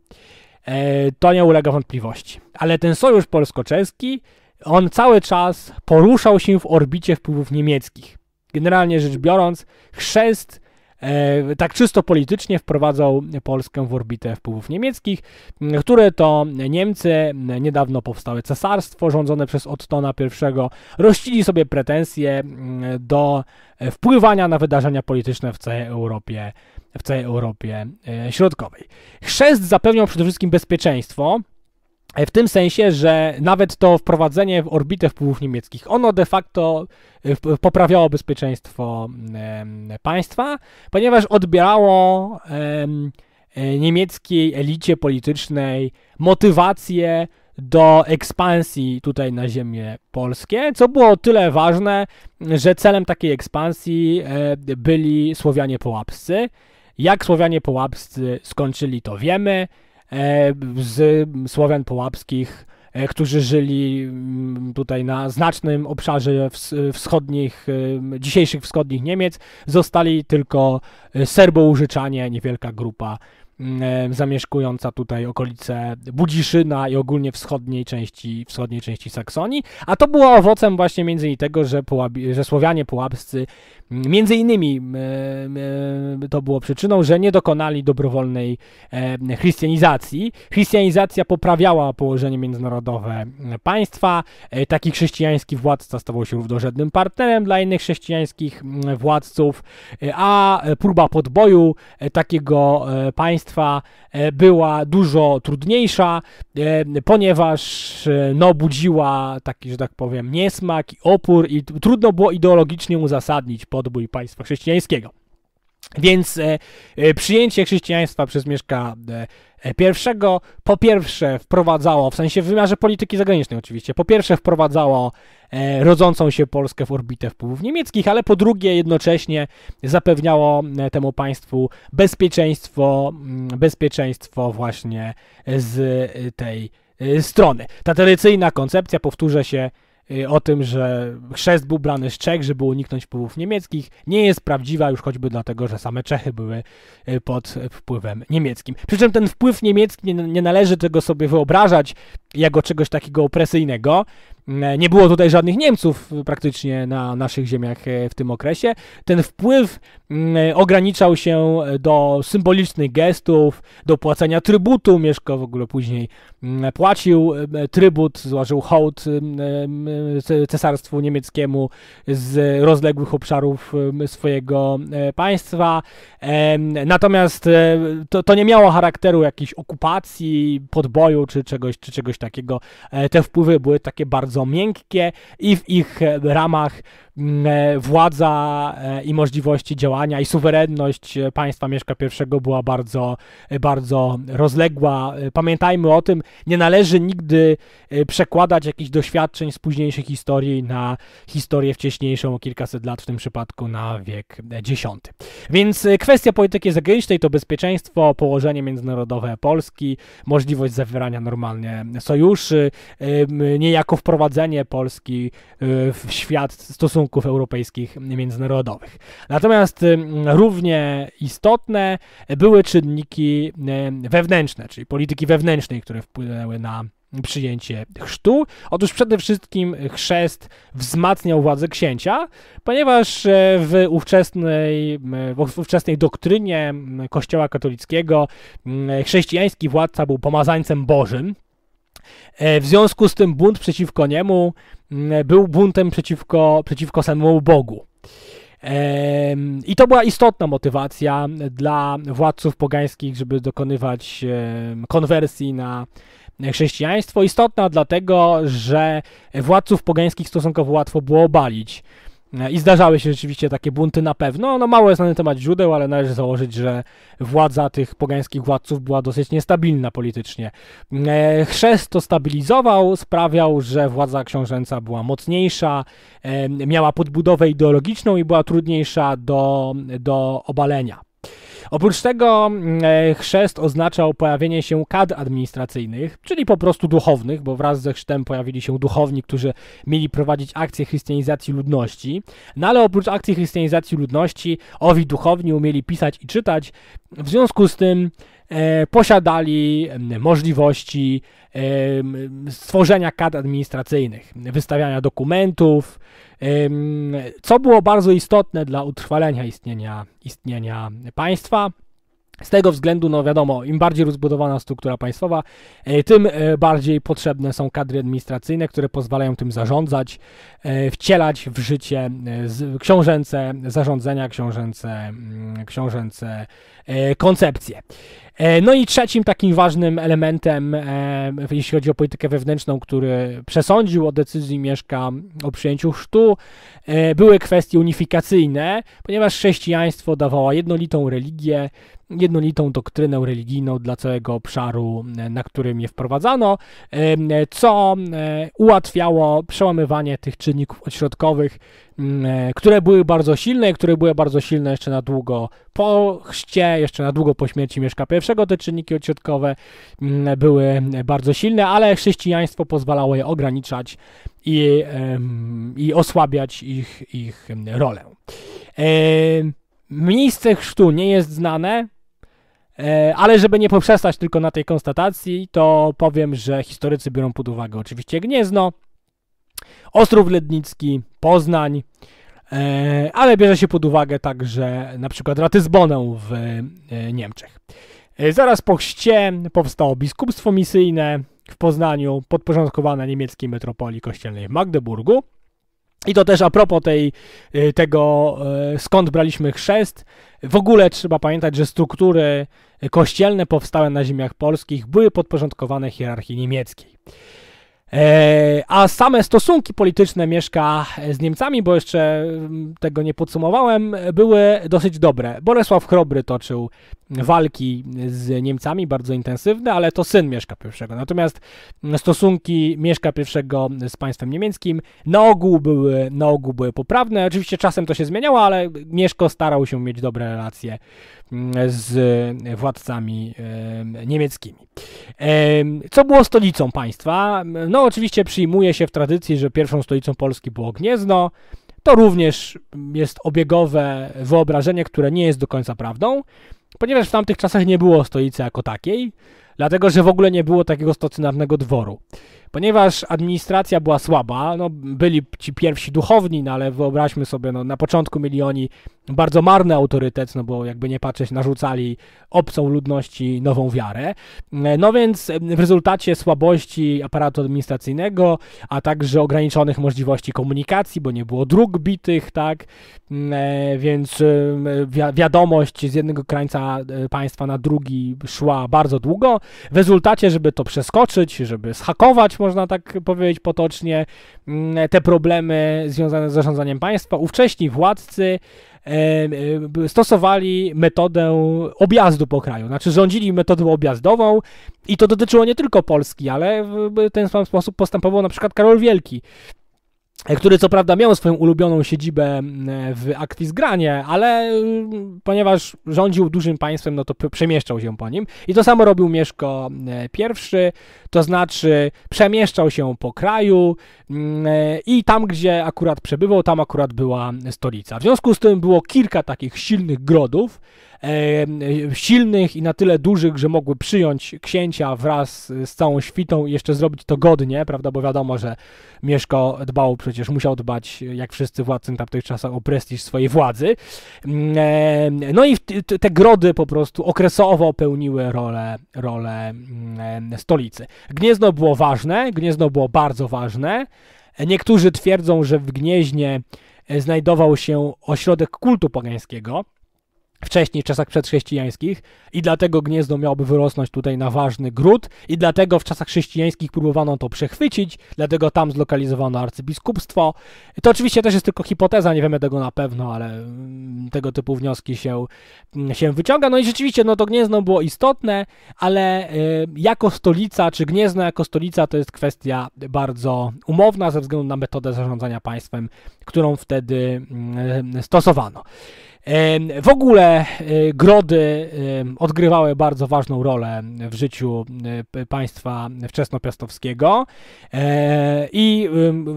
E, to nie ulega wątpliwości. Ale ten sojusz polsko-czeski, on cały czas poruszał się w orbicie wpływów niemieckich. Generalnie rzecz biorąc, chrzest e, tak czysto politycznie wprowadzał Polskę w orbitę wpływów niemieckich, które to Niemcy, niedawno powstałe cesarstwo rządzone przez Ottona I, rościli sobie pretensje do wpływania na wydarzenia polityczne w całej Europie w całej Europie e, Środkowej. Chrzest zapewniał przede wszystkim bezpieczeństwo, w tym sensie, że nawet to wprowadzenie w orbitę wpływów niemieckich, ono de facto e, poprawiało bezpieczeństwo państwa, ponieważ odbierało e, niemieckiej elicie politycznej motywację do ekspansji tutaj na ziemię polskie, co było tyle ważne, że celem takiej ekspansji e, byli Słowianie Połapscy. Jak Słowianie Połapscy skończyli, to wiemy. E, z Słowian Połapskich, e, którzy żyli mm, tutaj na znacznym obszarze wschodnich, e, dzisiejszych wschodnich Niemiec. Zostali tylko Serbo-Użyczanie, niewielka grupa zamieszkująca tutaj okolice Budziszyna i ogólnie wschodniej części, wschodniej części Saksonii, a to było owocem właśnie między innymi tego, że, że Słowianie połabscy, między innymi to było przyczyną, że nie dokonali dobrowolnej chrystianizacji. Chrystianizacja poprawiała położenie międzynarodowe państwa, e, taki chrześcijański władca stawał się równorzędnym partnerem dla innych chrześcijańskich władców, e, a próba podboju e, takiego państwa bitwa e, była dużo trudniejsza, e, ponieważ e, no, budziła taki, że tak powiem, niesmak i opór i trudno było ideologicznie uzasadnić podbój państwa chrześcijańskiego. Więc przyjęcie chrześcijaństwa przez Mieszka pierwszego, po pierwsze wprowadzało, w sensie w wymiarze polityki zagranicznej oczywiście, po pierwsze wprowadzało E, rodzącą się Polskę w orbitę wpływów niemieckich, ale po drugie jednocześnie zapewniało e, temu państwu bezpieczeństwo, mm, bezpieczeństwo właśnie z e, tej strony. Ta tradycyjna koncepcja powtórzę się o tym, że chrzest był brany z Czech, żeby uniknąć wpływów niemieckich, nie jest prawdziwa już choćby dlatego, że same Czechy były pod wpływem niemieckim. Przy czym ten wpływ niemiecki nie, nie należy tego sobie wyobrażać jako czegoś takiego opresyjnego, E, nie było tutaj żadnych Niemców e, praktycznie na naszych ziemiach e, w tym okresie. Ten wpływ mm, ograniczał się do symbolicznych gestów, do płacenia trybutu. Mieszko w ogóle później Mm, płacił e, trybut, złożył hołd e, e, cesarstwu niemieckiemu z rozległych obszarów swojego państwa. Natomiast to, to nie miało charakteru jakiejś okupacji, podboju czy czegoś, czy czegoś takiego. Te wpływy były takie bardzo miękkie i w ich ramach Mm, e, władza e, i możliwości działania i suwerenność e, państwa Mieszka I była bardzo, bardzo rozległa. Pamiętajmy o tym, nie należy nigdy przekładać jakichś doświadczeń z późniejszej historii na historię wcześniejszą o kilkaset lat, w tym przypadku na wiek X. Więc kwestia polityki zagranicznej to bezpieczeństwo, położenie międzynarodowe Polski, możliwość zawierania normalnie sojuszy, niejako wprowadzenie Polski w świat stosunkowo stosunków europejskich międzynarodowych. Natomiast równie istotne były czynniki y, wewnętrzne, czyli polityki wewnętrznej, które wpłynęły na przyjęcie chrztu. Otóż przede wszystkim chrzest wzmacniał władzę księcia, ponieważ y, w ówczesnej, w ówczesnej doktrynie y, kościoła katolickiego chrześcijański władca był pomazańcem bożym, E, w związku z tym bunt przeciwko niemu mm, e, był buntem przeciwko, przeciwko samemu Bogu. E, I to była istotna motywacja dla władców pogańskich, żeby dokonywać konwersji na chrześcijaństwo. Istotna dlatego, że władców pogańskich stosunkowo łatwo było obalić. E, I zdarzały się rzeczywiście takie bunty na pewno. No mało jest na ten temat źródeł, ale należy założyć, że władza tych pogańskich władców była dosyć niestabilna politycznie. E, chrzest to stabilizował, sprawiał, że władza książęca była mocniejsza, e, miała podbudowę ideologiczną i była trudniejsza do, do obalenia. Oprócz tego mm, e, chrzest oznaczał pojawienie się kadr administracyjnych, czyli po prostu duchownych, bo wraz ze chrztem pojawili się duchowni, którzy mieli prowadzić akcję chrystianizacji ludności. No ale oprócz akcji chrystianizacji ludności, owi duchowni umieli pisać i czytać. W związku z tym E, posiadali możliwości stworzenia kad administracyjnych, wystawiania dokumentów, co było bardzo istotne dla utrwalenia istnienia, istnienia państwa. Z tego względu, no wiadomo, im bardziej rozbudowana struktura państwowa, e, tym e, bardziej potrzebne są kadry administracyjne, które pozwalają tym zarządzać, wcielać w życie książęce zarządzenia, książęce, książęce koncepcje. E, no i trzecim takim ważnym elementem, e, jeśli chodzi o politykę wewnętrzną, który przesądził o decyzji Mieszka o przyjęciu chrztu, e, były kwestie unifikacyjne, ponieważ chrześcijaństwo dawało jednolitą religię, jednolitą doktrynę religijną dla całego obszaru, na którym je wprowadzano, co ułatwiało przełamywanie tych czynników odśrodkowych, Mm, e, które były bardzo silne i które były bardzo silne jeszcze na długo po chrzcie, jeszcze na długo po śmierci Mieszka I, te czynniki odśrodkowe mm, były bardzo silne, ale chrześcijaństwo pozwalało je ograniczać i, i osłabiać ich, ich rolę. E, miejsce chrztu nie jest znane, e, ale żeby nie poprzestać tylko na tej konstatacji, to powiem, że historycy biorą pod uwagę oczywiście Gniezno, Ostrów Lednicki, Poznań, e, ale bierze się pod uwagę także na przykład Ratyzbonę w e, Niemczech. E, zaraz po chście powstało biskupstwo misyjne w Poznaniu, podporządkowane niemieckiej metropolii kościelnej w Magdeburgu. I to też a propos tej, tego, skąd braliśmy chrzest. W ogóle trzeba pamiętać, że struktury kościelne powstałe na ziemiach polskich były podporządkowane hierarchii niemieckiej. E, a same stosunki polityczne Mieszka e, z Niemcami, bo jeszcze mm, tego nie podsumowałem, były dosyć dobre. Bolesław Chrobry toczył walki z Niemcami, bardzo intensywne, ale to syn Mieszka I. Natomiast stosunki Mieszka I z państwem niemieckim na ogół były, na ogół były poprawne. Oczywiście czasem to się zmieniało, ale Mieszko starał się mieć dobre relacje mm, z władcami niemieckimi. Co było stolicą państwa? No oczywiście przyjmuje się w tradycji, że pierwszą stolicą Polski było Gniezno, to również jest obiegowe wyobrażenie, które nie jest do końca prawdą ponieważ w tamtych czasach nie było stolicy jako takiej, dlatego że w ogóle nie było takiego stacjonarnego dworu ponieważ administracja była słaba, no byli ci pierwsi duchowni, no ale wyobraźmy sobie, no na początku mieli oni bardzo marny autorytet, no bo jakby nie patrzeć, narzucali obcą ludności nową wiarę. No więc w rezultacie słabości aparatu administracyjnego, a także ograniczonych możliwości komunikacji, bo nie było dróg bitych, tak, e, więc e, wiadomość z jednego krańca e, państwa na drugi szła bardzo długo. W rezultacie, żeby to przeskoczyć, żeby zhakować można tak powiedzieć potocznie, mm, te problemy związane z zarządzaniem państwa. Ówcześni władcy e, e, stosowali metodę objazdu po kraju, znaczy rządzili metodą objazdową i to dotyczyło nie tylko Polski, ale w ten sam sposób postępował na przykład Karol Wielki który co prawda miał swoją ulubioną siedzibę mm, w Akwizgranie, ale mm, ponieważ rządził dużym państwem, no to przemieszczał się po nim. I to samo robił Mieszko mm, I, to znaczy przemieszczał się po kraju i tam, gdzie akurat przebywał, tam akurat była stolica. W związku z tym było kilka takich silnych grodów, E, silnych i na tyle dużych, że mogły przyjąć księcia wraz z całą świtą i jeszcze zrobić to godnie, prawda, bo wiadomo, że Mieszko dbał, przecież musiał dbać, jak wszyscy władcy tamtych czasach, o prestiż swojej władzy. Mm, e, no i te grody po prostu okresowo pełniły rolę, rolę mm, e, stolicy. Gniezno było ważne, Gniezno było bardzo ważne. Niektórzy twierdzą, że w Gnieźnie znajdował się ośrodek kultu pogańskiego, wcześniej, w czasach przedchrześcijańskich i dlatego gniezdo miałoby wyrosnąć tutaj na ważny gród i dlatego w czasach chrześcijańskich próbowano to przechwycić, dlatego tam zlokalizowano arcybiskupstwo. To oczywiście też jest tylko hipoteza, nie wiemy tego na pewno, ale mm, tego typu wnioski się, mm, się wyciąga. No i rzeczywiście, no to gniezno było istotne, ale y, jako stolica, czy gniezno jako stolica to jest kwestia bardzo umowna ze względu na metodę zarządzania państwem, którą wtedy mm, stosowano. W ogóle y, grody odgrywały bardzo ważną rolę w życiu y, państwa wczesnopiastowskiego e, i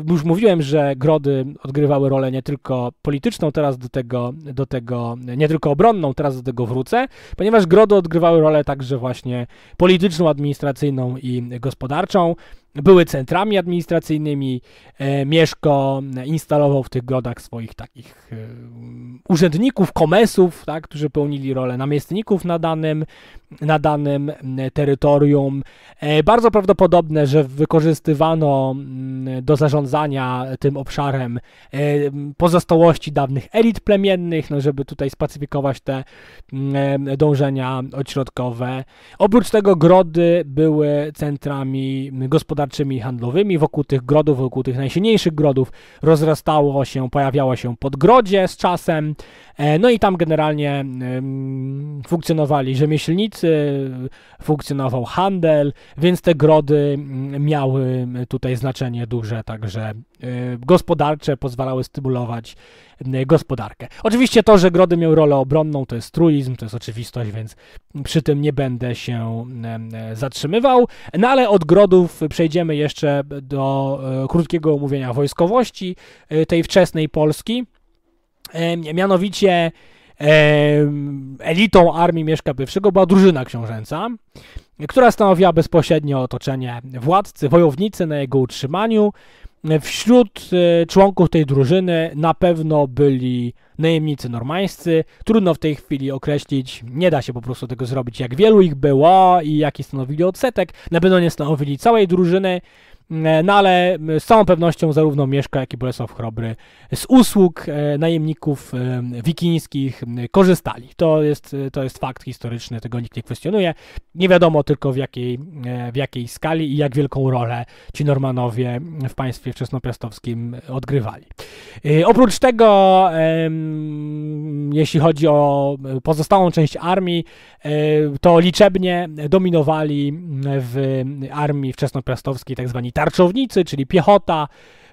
już mówiłem, że grody odgrywały rolę nie tylko polityczną, teraz do tego, do tego nie tylko obronną, teraz do tego wrócę, ponieważ grody odgrywały rolę także właśnie polityczną, administracyjną i gospodarczą były centrami administracyjnymi. E, Mieszko e, instalował w tych grodach swoich takich e, urzędników, komesów, tak, którzy pełnili rolę namiestników na danym, na danym terytorium. Bardzo prawdopodobne, że wykorzystywano do zarządzania tym obszarem pozostałości dawnych elit plemiennych, no żeby tutaj spacyfikować te dążenia odśrodkowe. Oprócz tego grody były centrami gospodarczymi gospodarczymi i handlowymi. Wokół tych grodów, wokół tych najsilniejszych grodów rozrastało się, pojawiało się podgrodzie z czasem. E, no i tam generalnie funkcjonowali rzemieślnicy, funkcjonował handel, więc te grody mm, miały tutaj znaczenie duże, także Y, gospodarcze pozwalały stymulować y, gospodarkę. Oczywiście to, że Grody miały rolę obronną, to jest truizm, to jest oczywistość, więc przy tym nie będę się y, zatrzymywał. No ale od Grodów przejdziemy jeszcze do krótkiego omówienia wojskowości tej wczesnej Polski. Mianowicie elitą armii Mieszka I była drużyna książęca, która stanowiła bezpośrednie otoczenie władcy, wojownicy na jego utrzymaniu Wśród e, członków tej drużyny na pewno byli najemnicy normańscy. Trudno w tej chwili określić, nie da się po prostu tego zrobić, jak wielu ich było i jaki stanowili odsetek. Na pewno nie stanowili całej drużyny. E, no ale z całą pewnością zarówno Mieszka, jak i Bolesław Chrobry z usług e, najemników e, wikińskich korzystali. To jest, to jest fakt historyczny, tego nikt nie kwestionuje. Nie wiadomo tylko w jakiej, w jakiej skali i jak wielką rolę ci Normanowie w państwie wczesnopiastowskim odgrywali. Oprócz tego, jeśli chodzi o pozostałą część armii, to liczebnie dominowali w armii wczesnopiastowskiej tak zwani tarczownicy, czyli piechota,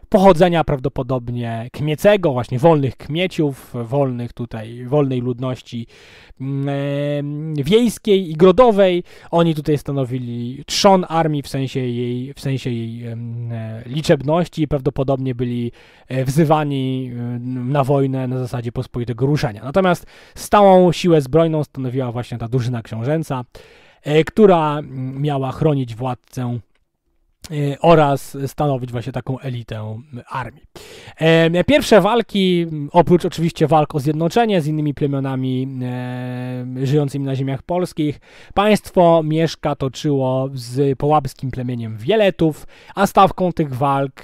pochodzenia prawdopodobnie kmiecego, właśnie wolnych kmieciów, wolnych tutaj, wolnej ludności mm, e, wiejskiej i grodowej. Oni tutaj stanowili trzon armii w sensie jej, w sensie jej e, liczebności i prawdopodobnie byli e, wzywani na wojnę na zasadzie pospolitego ruszenia. Natomiast stałą siłę zbrojną stanowiła właśnie ta drużyna książęca, e, która mm, miała chronić władcę Y, oraz stanowić właśnie taką elitę armii. Pierwsze walki, oprócz oczywiście walk o zjednoczenie z innymi plemionami żyjącymi na ziemiach polskich, państwo Mieszka toczyło z połabskim plemieniem Wieletów, a stawką tych walk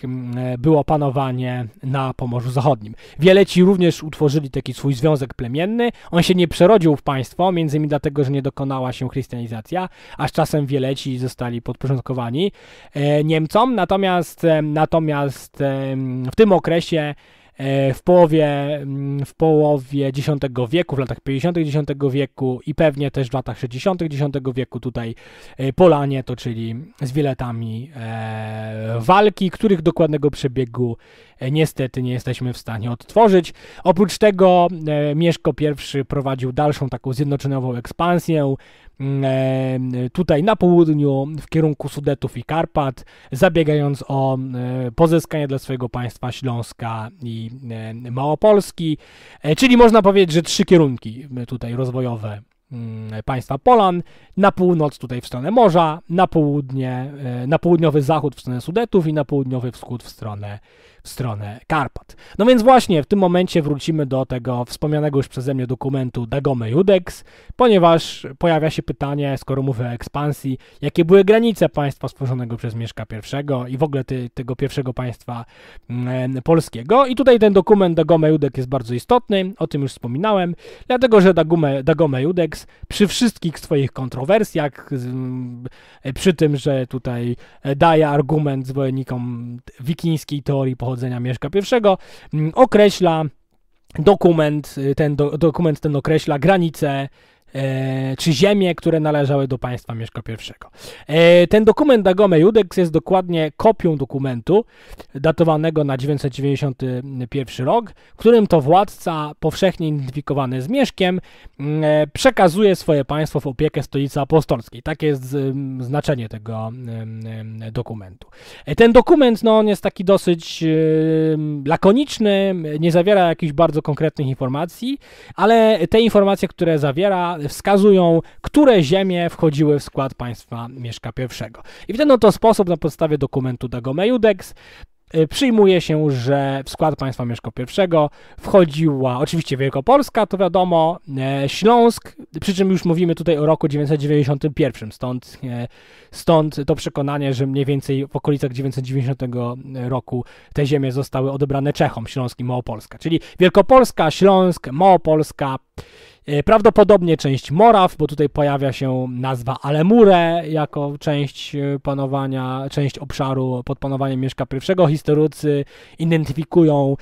było panowanie na Pomorzu Zachodnim. Wieleci również utworzyli taki swój związek plemienny. On się nie przerodził w państwo, między innymi dlatego, że nie dokonała się chrystianizacja, aż czasem Wieleci zostali podporządkowani e, E, Niemcom, natomiast, e, natomiast e, w tym okresie w połowie, w połowie X wieku, w latach 50. X wieku i pewnie też w latach 60. X wieku tutaj Polanie toczyli z wiletami walki, których dokładnego przebiegu E, niestety nie jesteśmy w stanie odtworzyć. Oprócz tego e, Mieszko I prowadził dalszą taką zjednoczeniową ekspansję mm, e, tutaj na południu w kierunku Sudetów i Karpat, zabiegając o pozyskanie dla swojego państwa Śląska i Małopolski, czyli można powiedzieć, że trzy kierunki tutaj rozwojowe mm, państwa Polan, na północ tutaj w stronę morza, na południe, na południowy zachód w stronę Sudetów i na południowy wschód w stronę stronę Karpat. No więc właśnie w tym momencie wrócimy do tego wspomnianego już przeze mnie dokumentu Dagome Judex, ponieważ pojawia się pytanie, skoro mówię o ekspansji, jakie były granice państwa stworzonego przez Mieszka I i w ogóle ty, tego pierwszego państwa mm, e, polskiego. I tutaj ten dokument Dagome Judex jest bardzo istotny, o tym już wspominałem, dlatego że Dagome, Dagome Judex przy wszystkich swoich kontrowersjach, e, przy tym, że tutaj e, daje argument zwolennikom wikińskiej teorii pochodzenia dochodzenia Mieszka I mm, określa dokument, y, ten do, dokument ten określa granice E, czy ziemie, które należały do państwa Mieszka I. E, ten dokument Dagome Judex jest dokładnie kopią dokumentu datowanego na 991 rok, w którym to władca powszechnie identyfikowany z Mieszkiem mm, e, przekazuje swoje państwo w opiekę Stolicy Apostolskiej. Takie jest znaczenie tego dokumentu. Ten dokument no, on jest taki dosyć lakoniczny, nie zawiera jakichś bardzo konkretnych informacji, ale te informacje, które zawiera, wskazują, które ziemie wchodziły w skład państwa Mieszka I. I w ten oto sposób, na podstawie dokumentu Dagomejudex y, przyjmuje się, że w skład państwa Mieszko I wchodziła oczywiście Wielkopolska, to wiadomo, e, Śląsk, przy czym już mówimy tutaj o roku 991, stąd, e, stąd to przekonanie, że mniej więcej w okolicach 990 roku te ziemie zostały odebrane Czechom, Śląsk i Małopolska, czyli Wielkopolska, Śląsk, Małopolska, E, prawdopodobnie część Moraw, bo tutaj pojawia się nazwa Alemure jako część e, panowania, część obszaru pod panowaniem Mieszka I. Historycy identyfikują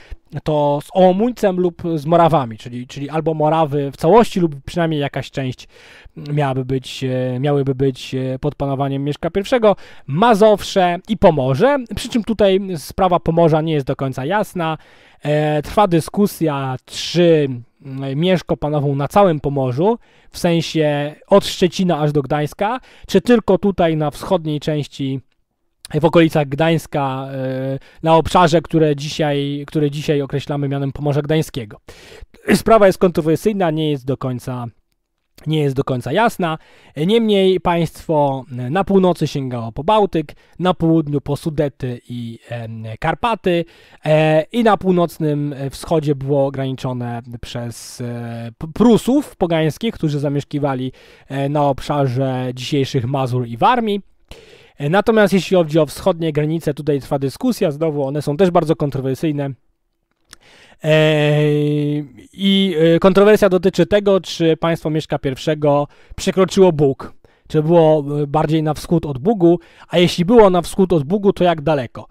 to z Ołomuńcem lub z Morawami, czyli, czyli albo Morawy w całości lub przynajmniej jakaś część miałaby być, e, miałyby być pod panowaniem Mieszka I, Mazowsze i Pomorze, przy czym tutaj sprawa Pomorza nie jest do końca jasna. Trwa dyskusja, czy E, Mieszko panował na całym Pomorzu, w sensie od Szczecina aż do Gdańska, czy tylko tutaj na wschodniej części w okolicach Gdańska, e, na obszarze, które dzisiaj, które dzisiaj określamy mianem Pomorza Gdańskiego. Sprawa jest kontrowersyjna, nie jest do końca nie jest do końca jasna. Niemniej państwo na północy sięgało po Bałtyk, na południu po Sudety i Karpaty e, i na północnym wschodzie było ograniczone przez e, Prusów pogańskich, którzy zamieszkiwali e, na obszarze dzisiejszych Mazur i Warmii. Natomiast jeśli chodzi o wschodnie granice, tutaj trwa dyskusja, znowu one są też bardzo kontrowersyjne. I y, kontrowersja dotyczy tego, czy państwo Mieszka I przekroczyło Bóg. Czy było y, bardziej na wschód od Bugu, a jeśli było na wschód od Bugu, to jak daleko?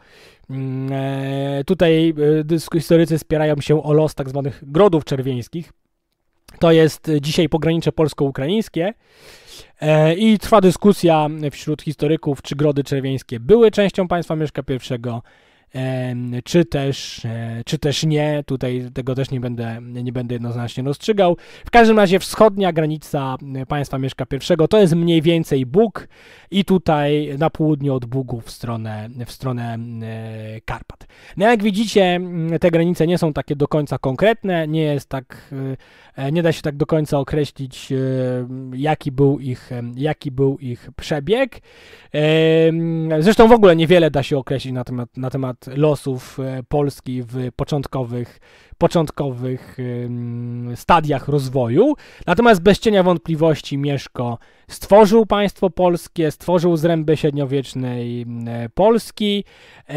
Mm, e, tutaj y, historycy spierają się o los tak zwanych grodów czerwieńskich. To jest dzisiaj pogranicze polsko-ukraińskie. E, I trwa dyskusja wśród historyków, czy grody czerwieńskie były częścią państwa Mieszka I, czy też, e, czy też nie. Tutaj tego też nie będę, nie będę jednoznacznie rozstrzygał. W każdym razie wschodnia granica e, państwa Mieszka I to jest mniej więcej Bóg i tutaj na południe od Bugu w stronę, w stronę e, Karpat. No jak widzicie, te granice nie są takie do końca konkretne, nie jest tak, nie da się tak do końca określić, jaki był ich, jaki był ich przebieg. Zresztą w ogóle niewiele da się określić na temat, na temat losów e, Polski w początkowych początkowych stadiach rozwoju. Natomiast bez cienia wątpliwości Mieszko stworzył państwo polskie, stworzył zręby średniowiecznej e, Polski. E,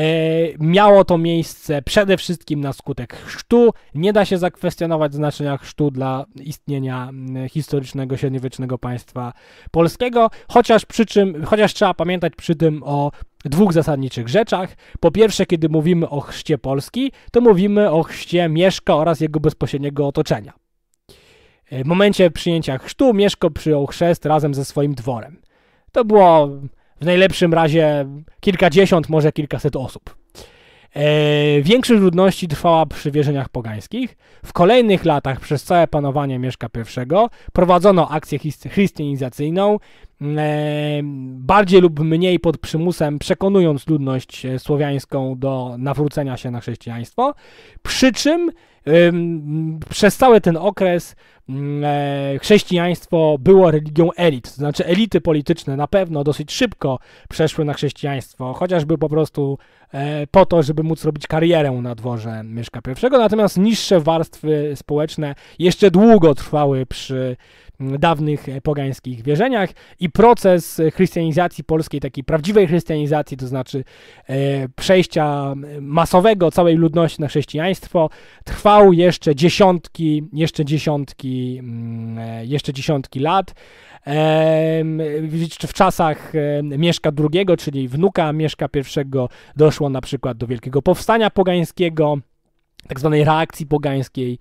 miało to miejsce przede wszystkim na skutek chrztu. Nie da się zakwestionować znaczenia chrztu dla istnienia historycznego średniowiecznego państwa polskiego, chociaż przy czym, chociaż trzeba pamiętać przy tym o dwóch zasadniczych rzeczach. Po pierwsze, kiedy mówimy o chrzcie Polski, to mówimy o chrzcie mieszka Mieszka oraz jego bezpośredniego otoczenia. E, w momencie przyjęcia chrztu Mieszko przyjął chrzest razem ze swoim dworem. To było w najlepszym razie kilkadziesiąt, może kilkaset osób. E, większość ludności trwała przy wierzeniach pogańskich. W kolejnych latach przez całe panowanie Mieszka I prowadzono akcję chrystianizacyjną. E, bardziej lub mniej pod przymusem, przekonując ludność e, słowiańską do nawrócenia się na chrześcijaństwo. Przy czym przez cały ten okres mm, e, chrześcijaństwo było religią elit, to znaczy elity polityczne na pewno dosyć szybko przeszły na chrześcijaństwo, chociażby po prostu po to, żeby móc robić karierę na dworze Mieszka I, natomiast niższe warstwy społeczne jeszcze długo trwały przy Mm, dawnych e, pogańskich wierzeniach i proces e, chrystianizacji polskiej, takiej prawdziwej chrystianizacji, to znaczy e, przejścia masowego całej ludności na chrześcijaństwo, trwał jeszcze dziesiątki, jeszcze dziesiątki, mm, jeszcze dziesiątki lat. W czasach Mieszka II, czyli wnuka Mieszka I, doszło na przykład do Wielkiego Powstania Pogańskiego, tak zwanej reakcji pogańskiej,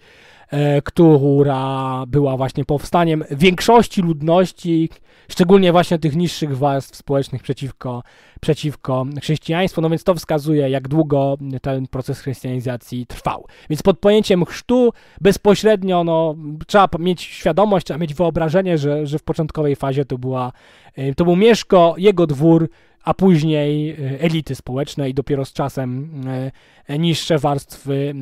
E, która była właśnie powstaniem większości ludności, szczególnie właśnie tych niższych warstw społecznych przeciwko, przeciwko chrześcijaństwu. No więc to wskazuje, jak długo ten proces chrystianizacji trwał. Więc pod pojęciem chrztu bezpośrednio no, trzeba mieć świadomość, trzeba mieć wyobrażenie, że, że w początkowej fazie to, była, e, to był Mieszko, jego dwór, a później e, elity społeczne i dopiero z czasem niższe warstwy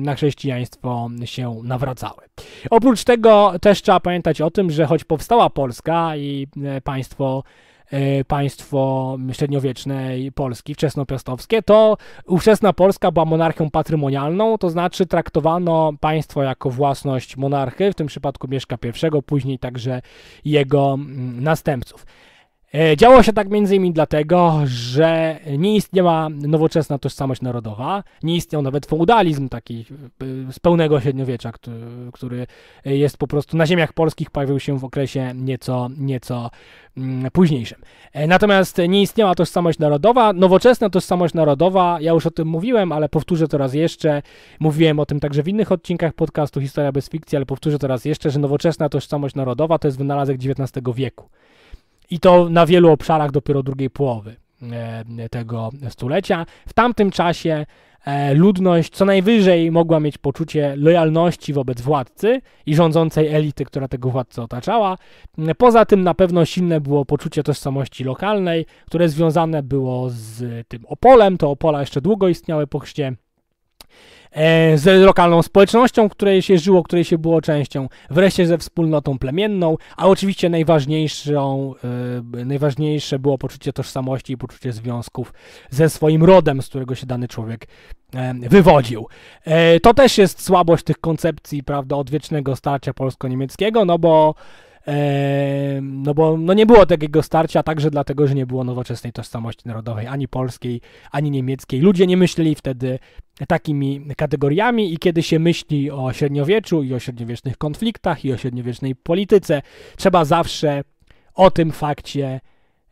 na chrześcijaństwo się nabrały nawracały. Oprócz tego też trzeba pamiętać o tym, że choć powstała Polska i e, państwo e, państwo średniowiecznej Polski, wczesnopiastowskie, to ówczesna Polska była monarchią patrymonialną, to znaczy traktowano państwo jako własność monarchy, w tym przypadku Mieszka I, później także jego mm, następców. E, działo się tak m.in. dlatego, że nie istniała nowoczesna tożsamość narodowa, nie istniał nawet feudalizm taki e, z pełnego średniowiecza, który jest po prostu na ziemiach polskich, pojawił się w okresie nieco, nieco mm, późniejszym. E, natomiast nie istniała tożsamość narodowa, nowoczesna tożsamość narodowa, ja już o tym mówiłem, ale powtórzę to raz jeszcze, mówiłem o tym także w innych odcinkach podcastu Historia bez fikcji, ale powtórzę to raz jeszcze, że nowoczesna tożsamość narodowa to jest wynalazek XIX wieku i to na wielu obszarach dopiero drugiej połowy e, tego stulecia. W tamtym czasie e, ludność co najwyżej mogła mieć poczucie lojalności wobec władcy i rządzącej elity, która tego władcę otaczała. Poza tym na pewno silne było poczucie tożsamości lokalnej, które związane było z tym Opolem. To Opola jeszcze długo istniały po chrzcie. E, z lokalną społecznością, której się żyło, której się było częścią, wreszcie ze wspólnotą plemienną, a oczywiście najważniejszą, e, najważniejsze było poczucie tożsamości i poczucie związków ze swoim rodem, z którego się dany człowiek e, wywodził. To też jest słabość tych koncepcji, prawda, odwiecznego starcia polsko-niemieckiego, no bo no bo no nie było takiego starcia, także dlatego, że nie było nowoczesnej tożsamości narodowej, ani polskiej, ani niemieckiej. Ludzie nie myśleli wtedy takimi kategoriami i kiedy się myśli o średniowieczu i o średniowiecznych konfliktach i o średniowiecznej polityce, trzeba zawsze o tym fakcie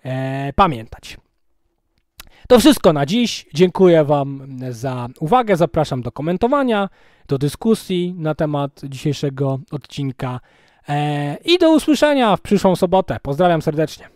e, pamiętać. To wszystko na dziś. Dziękuję Wam za uwagę. Zapraszam do komentowania, do dyskusji na temat dzisiejszego odcinka e, i do usłyszenia w przyszłą sobotę. Pozdrawiam serdecznie.